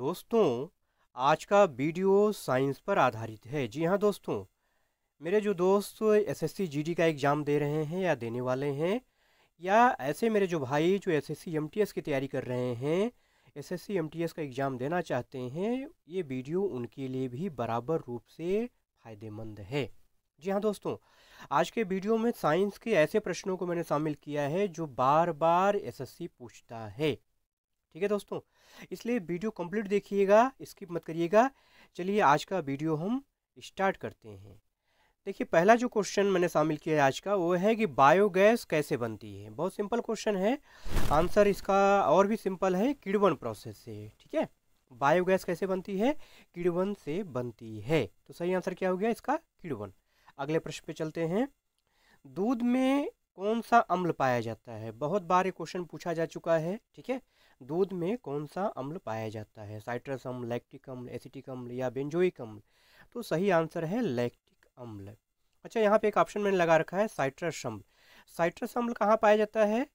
दोस्तों आज का वीडियो साइंस पर आधारित है जी हाँ दोस्तों मेरे जो दोस्त एसएससी जीडी का एग्ज़ाम दे रहे हैं या देने वाले हैं या ऐसे मेरे जो भाई जो एसएससी एमटीएस की तैयारी कर रहे हैं एसएससी एमटीएस का एग्ज़ाम देना चाहते हैं ये वीडियो उनके लिए भी बराबर रूप से फ़ायदेमंद है जी हाँ दोस्तों आज के वीडियो में साइंस के ऐसे प्रश्नों को मैंने शामिल किया है जो बार बार एस पूछता है ठीक है दोस्तों इसलिए वीडियो कंप्लीट देखिएगा स्किप मत करिएगा चलिए आज का वीडियो हम स्टार्ट करते हैं देखिए पहला जो क्वेश्चन मैंने शामिल किया है आज का वो है कि बायोगैस कैसे बनती है बहुत सिंपल क्वेश्चन है आंसर इसका और भी सिंपल है किड़वन प्रोसेस से ठीक है बायोगैस कैसे बनती है किड़वन से बनती है तो सही आंसर क्या हो गया इसका किड़वन अगले प्रश्न पे चलते हैं दूध में कौन सा अम्ल पाया जाता है बहुत बार ये क्वेश्चन पूछा जा चुका है ठीक है दूध में कौन सा अम्ल पाया जाता है साइट्रस अम्ल लैक्टिक अम्ल एसिटिक अम्ल या बेंजोइक अम्ल तो सही आंसर है लैक्टिक अम्ल अच्छा यहाँ पे एक ऑप्शन मैंने लगा रखा है साइट्रस अम्ल साइट्रस अम्ल कहाँ पाया जाता है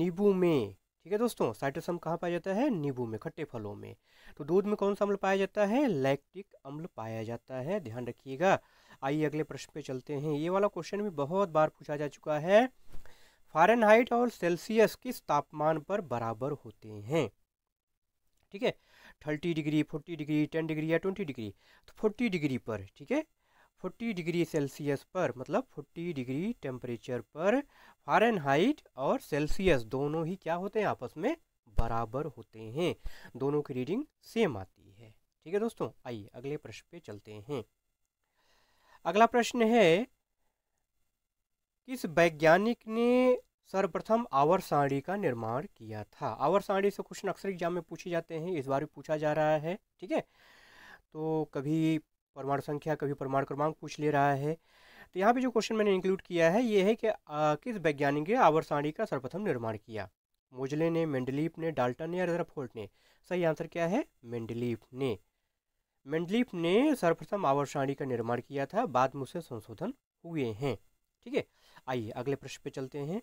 नींबू में ठीक है दोस्तों साइट्रस अम्ल कहाँ पाया जाता है नींबू में खट्टे फलों में तो दूध में कौन सा अम्ल पाया जाता है लैक्टिक अम्ल पाया जाता है ध्यान रखिएगा आइए अगले प्रश्न पे चलते हैं ये वाला क्वेश्चन भी बहुत बार पूछा जा चुका है फ़ारेनहाइट और सेल्सियस किस तापमान पर बराबर होते हैं ठीक है thirty degree forty degree ten degree या ट्वेंटी डिग्री तो फोर्टी डिग्री पर ठीक है फोर्टी डिग्री सेल्सियस पर मतलब फोर्टी डिग्री टेम्परेचर पर फ़ारेनहाइट और सेल्सियस दोनों ही क्या होते हैं आपस में बराबर होते हैं दोनों की रीडिंग सेम आती है ठीक है दोस्तों आइए अगले प्रश्न पे चलते हैं अगला प्रश्न है किस वैज्ञानिक ने सर्वप्रथम आवर साड़ी का निर्माण किया था आवर साड़ी से क्वेश्चन अक्सर एग्जाम में पूछे जाते हैं इस बार भी पूछा जा रहा है ठीक है तो कभी परमाणु संख्या कभी परमाणु क्रमांक पूछ ले रहा है तो यहाँ पे जो क्वेश्चन मैंने इंक्लूड किया है ये है कि आ, किस वैज्ञानिक ने आवर साड़ी का सर्वप्रथम निर्माण किया मोजले ने मेंडलीप ने डाल्टन ने या रदरफोर्ड ने सही आंसर क्या है मेंडलीप ने मेंडलीप ने सर्वप्रथम आवर साड़ी का निर्माण किया था बाद में उसे संशोधन हुए हैं ठीक है आइए अगले प्रश्न पे चलते हैं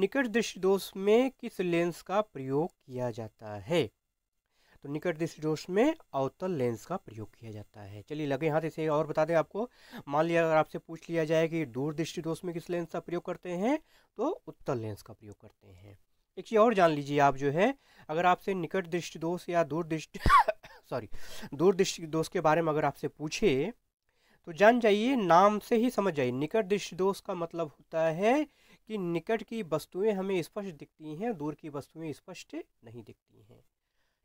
निकट दृष्टि दोष में किस लेंस का प्रयोग किया जाता है तो निकट दृष्टि दोष में अवतल लेंस का प्रयोग किया जाता है चलिए लगे हाथ इसे और बता दें आपको मान लिया अगर आपसे पूछ लिया जाए कि दूर दृष्टि दोष में किस लेंस का प्रयोग करते हैं तो उत्तल लेंस का प्रयोग करते हैं एक चीज़ और जान लीजिए आप जो है अगर आपसे निकट दृष्टि दोष या दूर दृष्टि सॉरी दूर दृष्टि दोष के बारे में अगर आपसे पूछे तो जान जाइए नाम से ही समझ जाइए निकट दृष्टि दोष का मतलब होता है कि निकट की वस्तुएं हमें स्पष्ट दिखती हैं दूर की वस्तुएं स्पष्ट नहीं दिखती हैं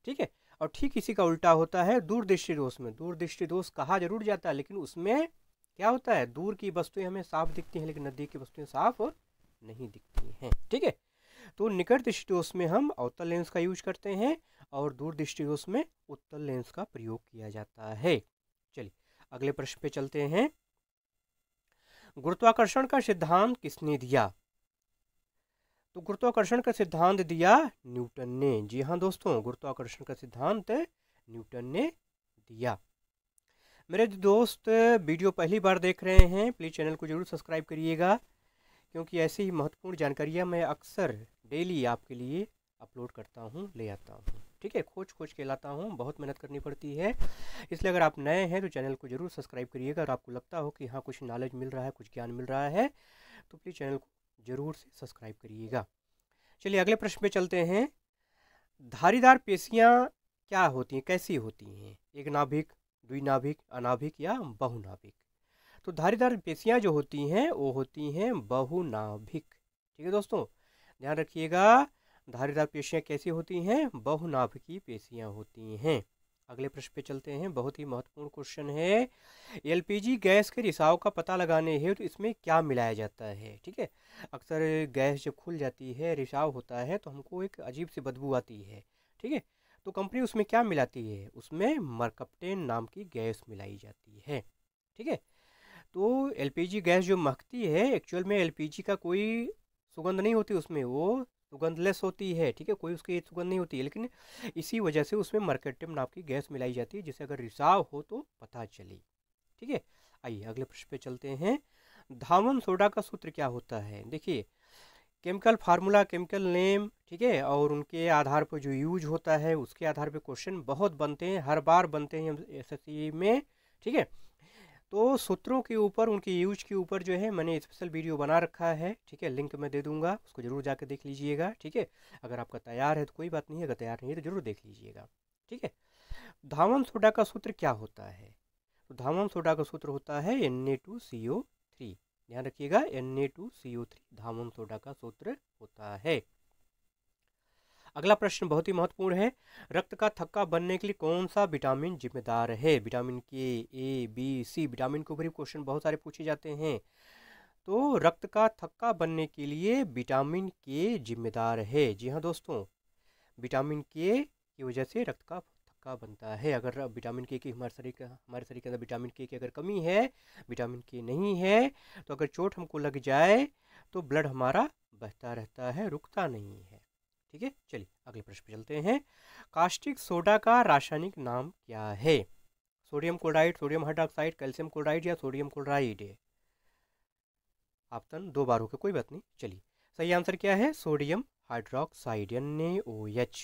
ठीक है और ठीक इसी का उल्टा होता है दूर दृष्टि दोष में दूर दृष्टि दोष कहा जरूर जाता है लेकिन उसमें क्या होता है दूर की वस्तुएं हमें साफ दिखती हैं लेकिन नदी की वस्तुएं साफ नहीं दिखती हैं ठीक है तो निकट दृष्टि दोष में हम अवतल लेंस का यूज करते हैं और दूर दृष्टि दोष में उत्तल लेंस का प्रयोग किया जाता है चलिए अगले प्रश्न पे चलते हैं गुरुत्वाकर्षण का सिद्धांत किसने दिया तो गुरुत्वाकर्षण का सिद्धांत दिया न्यूटन ने जी हाँ दोस्तों गुरुत्वाकर्षण का सिद्धांत न्यूटन ने दिया मेरे दोस्त वीडियो पहली बार देख रहे हैं प्लीज़ चैनल को जरूर सब्सक्राइब करिएगा क्योंकि ऐसी ही महत्वपूर्ण जानकारियाँ मैं अक्सर डेली आपके लिए अपलोड करता हूँ ले आता हूँ ठीक है खोज खोज के लाता हूँ बहुत मेहनत करनी पड़ती है इसलिए अगर आप नए हैं तो चैनल को जरूर सब्सक्राइब करिएगा अगर आपको लगता हो कि हाँ कुछ नॉलेज मिल रहा है कुछ ज्ञान मिल रहा है तो प्लीज़ चैनल को ज़रूर से सब्सक्राइब करिएगा चलिए अगले प्रश्न पे चलते हैं धारीदार पेशियाँ क्या होती हैं कैसी होती हैं एक नाभिक द्विनाभिक अनाभिक या बहुनाभिक तो धारीदार पेशियाँ जो होती हैं वो होती हैं बहुनाभिक ठीक है दोस्तों ध्यान रखिएगा धारीदार पेशियाँ कैसी होती हैं बहुनाभ की पेशियाँ होती हैं अगले प्रश्न पे चलते हैं बहुत ही महत्वपूर्ण क्वेश्चन है एलपीजी गैस के रिसाव का पता लगाने है तो इसमें क्या मिलाया जाता है ठीक है अक्सर गैस जब खुल जाती है रिसाव होता है तो हमको एक अजीब सी बदबू आती है ठीक है तो कंपनी उसमें क्या मिलाती है उसमें मरकप्टेन नाम की गैस मिलाई जाती है ठीक है तो एल गैस जो महकती है एक्चुअल में एल का कोई सुगंध नहीं होती उसमें वो सुगंधलेस होती है ठीक है कोई उसकी सुगंध नहीं होती है लेकिन इसी वजह से उसमें मर्केटियम नाम की गैस मिलाई जाती है जिसे अगर रिसाव हो तो पता चले ठीक है आइए अगले प्रश्न पे चलते हैं धावन सोडा का सूत्र क्या होता है देखिए केमिकल फार्मूला केमिकल नेम ठीक है और उनके आधार पर जो यूज होता है उसके आधार पर क्वेश्चन बहुत बनते हैं हर बार बनते हैं एस e में ठीक है तो सूत्रों के ऊपर उनके यूज के ऊपर जो है मैंने स्पेशल वीडियो बना रखा है ठीक है लिंक मैं दे दूंगा उसको जरूर जाकर देख लीजिएगा ठीक है अगर आपका तैयार है तो कोई बात नहीं है अगर तैयार नहीं है तो जरूर देख लीजिएगा ठीक है धावन सोडा का सूत्र क्या होता है तो धावन सोडा का सूत्र होता है N A two C O three ध्यान रखिएगा N A two C O three धावन सोडा का सूत्र होता है अगला प्रश्न बहुत ही महत्वपूर्ण है रक्त का थक्का बनने के लिए कौन सा विटामिन जिम्मेदार है विटामिन के ए बी सी विटामिन के ऊपर क्वेश्चन बहुत सारे पूछे जाते हैं तो रक्त का थक्का बनने के लिए विटामिन के जिम्मेदार है जी हाँ दोस्तों विटामिन के की वजह से रक्त का थक्का बनता है अगर विटामिन के की हमारे शरीर हमारे शरीर के अंदर विटामिन के की अगर कमी है विटामिन के नहीं है तो अगर चोट हमको लग जाए तो ब्लड हमारा बहता रहता है रुकता नहीं है ठीक है चलिए अगले प्रश्न पे चलते हैं कास्टिक सोडा का रासायनिक नाम क्या है sodium chloride sodium hydroxide calcium chloride या सोडियम क्लोराइड ऑप्शन दो बार होकर कोई बात नहीं चलिए सही आंसर क्या है sodium hydroxide N O H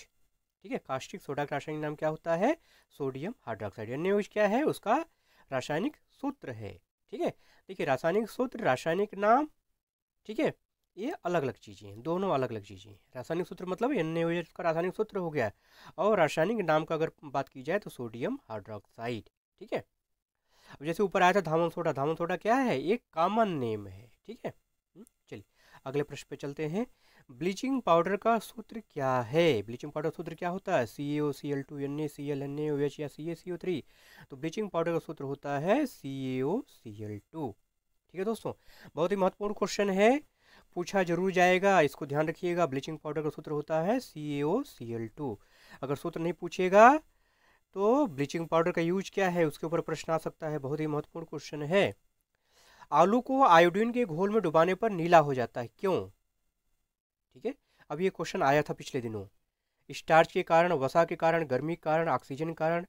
ठीक है कास्टिक सोडा का रासायनिक नाम क्या होता है सोडियम हाइड्रोक्साइड एन क्या है उसका रासायनिक सूत्र है ठीक है देखिए रासायनिक सूत्र रासायनिक नाम ठीक है ये अलग अलग चीज़ें हैं दोनों अलग अलग चीज़ें हैं रासायनिक सूत्र मतलब एन का रासायनिक सूत्र हो गया और रासायनिक नाम का अगर बात की जाए तो सोडियम हाइड्रोक्साइड ठीक है अब जैसे ऊपर आया था धामन सोडा धामन सोडा क्या है ये कॉमन नेम है ठीक है हम्म, चलिए अगले प्रश्न पे चलते हैं ब्लीचिंग पाउडर का सूत्र क्या है ब्लीचिंग पाउडर सूत्र क्या होता है C A O C L two N A C L N A H या C A C O three तो ब्लीचिंग पाउडर का सूत्र होता है C A O C L to ठीक है दोस्तों बहुत ही महत्वपूर्ण क्वेश्चन है पूछा जरूर जाएगा इसको ध्यान रखिएगा ब्लीचिंग पाउडर का सूत्र होता है C A O C L to अगर सूत्र नहीं पूछेगा तो ब्लीचिंग पाउडर का यूज क्या है उसके ऊपर प्रश्न आ सकता है बहुत ही महत्वपूर्ण क्वेश्चन है आलू को आयोडीन के घोल में डुबाने पर नीला हो जाता है क्यों ठीक है अब ये क्वेश्चन आया था पिछले दिनों स्टार्च के कारण वसा के कारण गर्मी के कारण ऑक्सीजन के कारण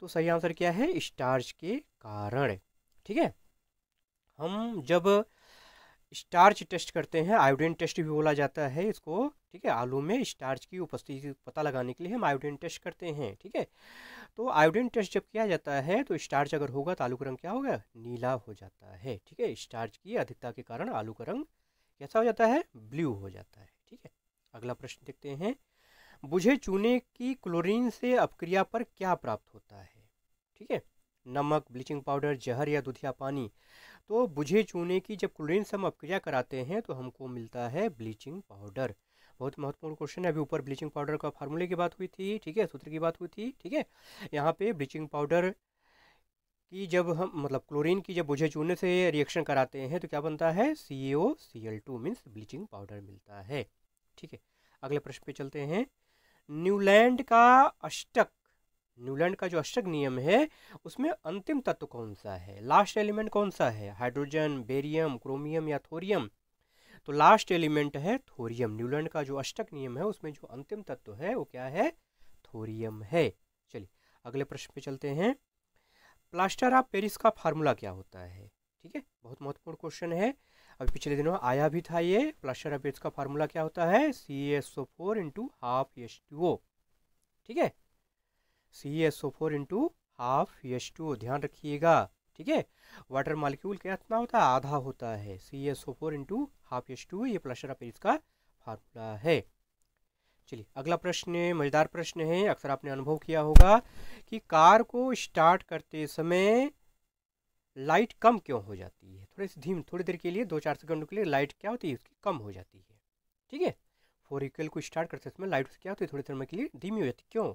तो सही आंसर क्या है स्टार्च के कारण ठीक है हम जब स्टार्च टेस्ट करते हैं आयोडीन टेस्ट भी बोला जाता है इसको ठीक है आलू में स्टार्च की उपस्थिति पता लगाने के लिए हम आयोडीन टेस्ट करते हैं ठीक है तो आयोडीन टेस्ट जब किया जाता है तो स्टार्च अगर होगा तो आलू का रंग क्या होगा नीला हो जाता है ठीक है स्टार्च की अधिकता के कारण आलू का रंग कैसा हो जाता है ब्लू हो जाता है ठीक है अगला प्रश्न देखते हैं बुझे चूने की क्लोरीन से अपक्रिया पर क्या प्राप्त होता है ठीक है नमक ब्लीचिंग पाउडर जहर या दुधिया पानी तो बुझे चूने की जब क्लोरीन से हम अपक्रिया कराते हैं तो हमको मिलता है ब्लीचिंग पाउडर बहुत महत्वपूर्ण क्वेश्चन है अभी ऊपर ब्लीचिंग पाउडर का फार्मूले की बात हुई थी ठीक है सूत्र की बात हुई थी ठीक है यहाँ पे ब्लीचिंग पाउडर कि जब हम मतलब क्लोरीन की जब बुझे चूने से रिएक्शन कराते हैं तो क्या बनता है C A O C L two means bleaching powder मिलता है ठीक है अगले प्रश्न पे चलते हैं न्यूलैंड का अष्टक न्यूलैंड का जो अष्टक नियम है उसमें अंतिम तत्व कौन सा है लास्ट एलिमेंट कौन सा है हाइड्रोजन बेरियम क्रोमियम या थोरियम तो लास्ट एलिमेंट है थोरियम न्यूलैंड का जो अष्टक नियम है उसमें जो अंतिम तत्व है वो क्या है थोरियम है चलिए अगले प्रश्न पे चलते हैं प्लास्टर ऑफ पेरिस का फार्मूला क्या होता है ठीक है बहुत महत्वपूर्ण क्वेश्चन है अभी पिछले दिनों आया भी था ये प्लास्टर ऑफ पेरिस का फार्मूला क्या होता है C S O four into half H two O ठीक है C S O four into half H two ध्यान रखिएगा ठीक है वाटर मालिक्यूल क्या कितना होता है आधा होता है C S O four into half H two ये प्लस का फार्मूला है चलिए अगला प्रश्न मजेदार प्रश्न है अक्सर आपने अनुभव किया होगा कि कार को स्टार्ट करते समय लाइट कम क्यों हो जाती है थोड़े से धीम थोड़ी देर के लिए दो चार सेकंड के लिए लाइट क्या होती है उसकी कम हो जाती है ठीक है फोरिकल को स्टार्ट करते समय लाइट क्या होती है थोड़ी देर में के लिए धीमी हो जाती है क्यों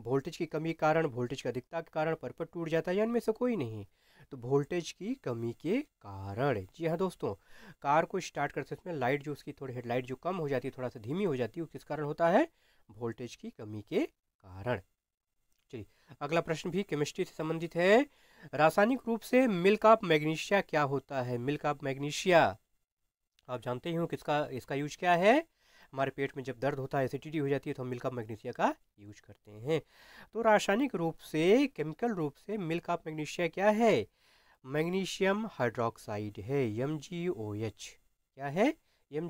वोल्टेज की कमी के कारण वोल्टेज की अधिकता के कारण परपट टूट जाता है या इनमें से कोई नहीं तो वोल्टेज की कमी के कारण जी हाँ दोस्तों कार को स्टार्ट करते उसमें लाइट जो उसकी थोड़ी हेडलाइट जो कम हो जाती है थोड़ा सा धीमी हो जाती है वो किस कारण होता है वोल्टेज की कमी के कारण चलिए अगला प्रश्न भी केमिस्ट्री से संबंधित है रासायनिक रूप से मिल्क ऑफ मैग्नीशिया क्या होता है मिल्क ऑफ मैग्नीशिया आप जानते ही हो किसका इसका यूज क्या है हमारे पेट में जब दर्द होता है एसिडिटी हो जाती है तो हम मिल्क ऑफ मैग्नीशिया का यूज करते हैं तो रासायनिक रूप से केमिकल रूप से मिल्क ऑफ मैग्नीशिया क्या है मैग्नीशियम हाइड्रोक्साइड है एम क्या है एम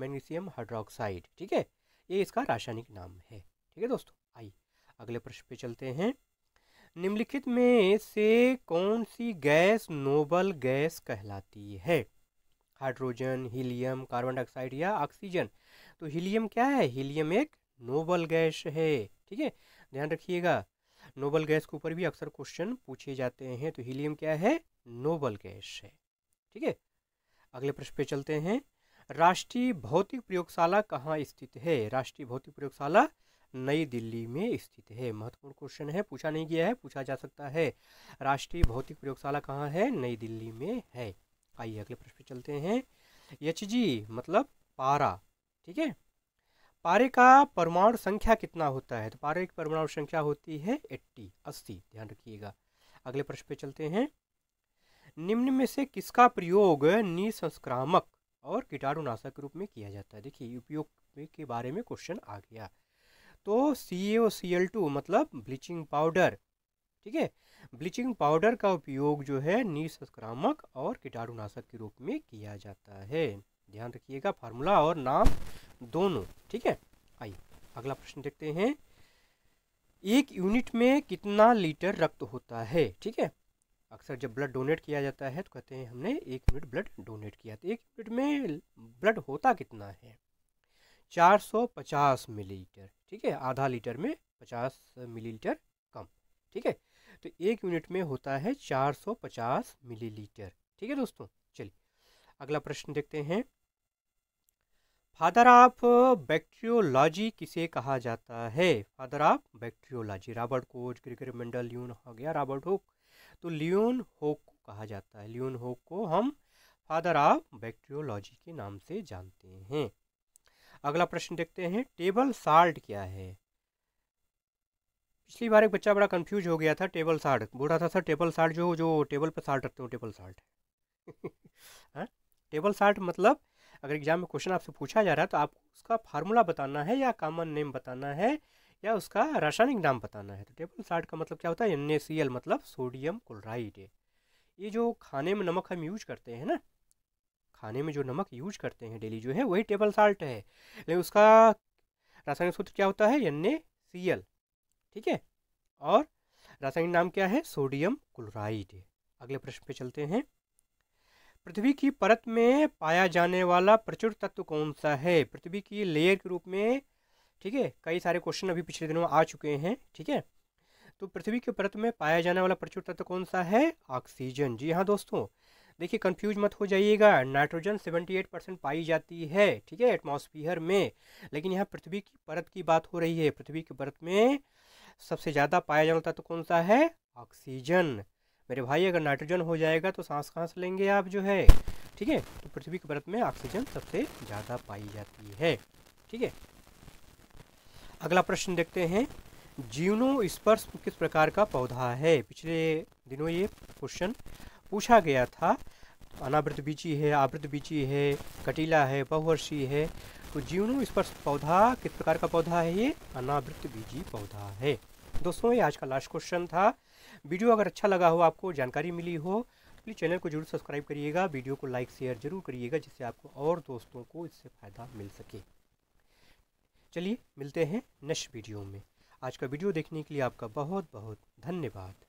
मैग्नीशियम हाइड्रोक्साइड ठीक है ये इसका रासायनिक नाम है ठीक है दोस्तों आइए अगले प्रश्न पे चलते हैं निम्नलिखित में से कौन सी गैस नोबल गैस कहलाती है हाइड्रोजन हीलियम कार्बन डाइऑक्साइड या ऑक्सीजन तो हीलियम क्या है हीलियम एक नोबल गैस है ठीक है ध्यान रखिएगा नोबल गैस के ऊपर भी अक्सर क्वेश्चन पूछे जाते हैं तो हीलियम क्या है नोबल गैस है ठीक है अगले प्रश्न पे चलते हैं राष्ट्रीय भौतिक प्रयोगशाला कहाँ स्थित है राष्ट्रीय भौतिक प्रयोगशाला नई दिल्ली में स्थित है महत्वपूर्ण क्वेश्चन है पूछा नहीं गया है पूछा जा सकता है राष्ट्रीय भौतिक प्रयोगशाला कहाँ है नई दिल्ली में है आइए अगले प्रश्न पे चलते हैं एच मतलब पारा ठीक है पारे का परमाणु संख्या कितना होता है तो पारे की परमाणु संख्या होती है एट्टी अस्सी ध्यान रखिएगा अगले प्रश्न पे चलते हैं निम्न में से किसका प्रयोग निसंस्क्रामक और कीटाणुनाशक के रूप में किया जाता है देखिए उपयोग के बारे में क्वेश्चन आ गया तो C A C L two मतलब ब्लीचिंग पाउडर ठीक है ब्लीचिंग पाउडर का उपयोग जो है निसंस्क्रामक और कीटाणुनाशक के रूप में किया जाता है ध्यान रखिएगा फार्मूला और नाम दोनों ठीक है आइए अगला प्रश्न देखते हैं एक यूनिट में कितना लीटर रक्त होता है ठीक है अक्सर जब ब्लड डोनेट किया जाता है तो कहते हैं हमने एक यूनिट ब्लड डोनेट किया तो एक यूनिट में ब्लड होता कितना है 450 मिलीलीटर ठीक है आधा लीटर में 50 मिलीलीटर कम ठीक है तो एक यूनिट में होता है 450 मिलीलीटर ठीक है दोस्तों चलिए अगला प्रश्न देखते हैं फादर ऑफ बैक्टीरियोलॉजी किसे कहा जाता है father of bacteriology Robert Koch Gregor Mendel लियोन हो गया रॉबर्ट होक तो लियोन होक को कहा जाता है लियोन होक को हम फादर ऑफ बैक्टीरियोलॉजी के नाम से जानते हैं अगला प्रश्न देखते हैं टेबल साल्ट क्या है पिछली बार एक बच्चा बड़ा कंफ्यूज हो गया था टेबल साल्ट बोल रहा था सर टेबल साल्ट जो जो टेबल पर साल्ट रखते हो टेबल साल्ट हाँ? टेबल साल्ट मतलब अगर एग्जाम में क्वेश्चन आपसे पूछा जा रहा है तो आपको उसका फार्मूला बताना है या कॉमन नेम बताना है या उसका रासायनिक नाम बताना है तो टेबल साल्ट का मतलब क्या होता है एन मतलब सोडियम क्लोराइड ये जो खाने में नमक हम यूज करते हैं ना खाने में जो नमक यूज करते हैं डेली जो है वही टेबल साल्ट है लेकिन उसका रासायनिक सूत्र क्या होता है एन ठीक है और रासायनिक नाम क्या है सोडियम क्लोराइड अगले प्रश्न पे चलते हैं पृथ्वी की परत में पाया जाने वाला प्रचुर तत्व कौन सा है पृथ्वी की लेयर के रूप में ठीक है कई सारे क्वेश्चन अभी पिछले दिनों आ चुके हैं ठीक है तो पृथ्वी की परत में पाया जाने वाला प्रचुर तत्व कौन सा है ऑक्सीजन जी हाँ दोस्तों देखिए कंफ्यूज मत हो जाइएगा नाइट्रोजन 78 परसेंट पाई जाती है ठीक है एटमॉस्फेयर में लेकिन यहाँ पृथ्वी की परत की बात हो रही है पृथ्वी की परत में सबसे ज़्यादा पाया जाने वाला तत्व कौन सा है ऑक्सीजन मेरे भाई अगर नाइट्रोजन हो जाएगा तो सांस कहाँ से लेंगे आप जो है ठीक है तो पृथ्वी की परत में ऑक्सीजन सबसे ज़्यादा पाई जाती है ठीक है अगला प्रश्न देखते हैं जीवनो स्पर्श किस प्रकार का पौधा है पिछले दिनों ये क्वेश्चन पूछा गया था अनावृत बीची है आवृत बीची है कटीला है बहुवर्षीय है तो जीवनो स्पर्श पौधा किस प्रकार का पौधा है ये अनावृत बीजी पौधा है दोस्तों ये आज का लास्ट क्वेश्चन था वीडियो अगर अच्छा लगा हो आपको जानकारी मिली हो प्लीज़ चैनल को जरूर सब्सक्राइब करिएगा वीडियो को लाइक शेयर जरूर करिएगा जिससे आपको और दोस्तों को इससे फ़ायदा मिल सके चलिए मिलते हैं नेक्स्ट वीडियो में आज का वीडियो देखने के लिए आपका बहुत बहुत धन्यवाद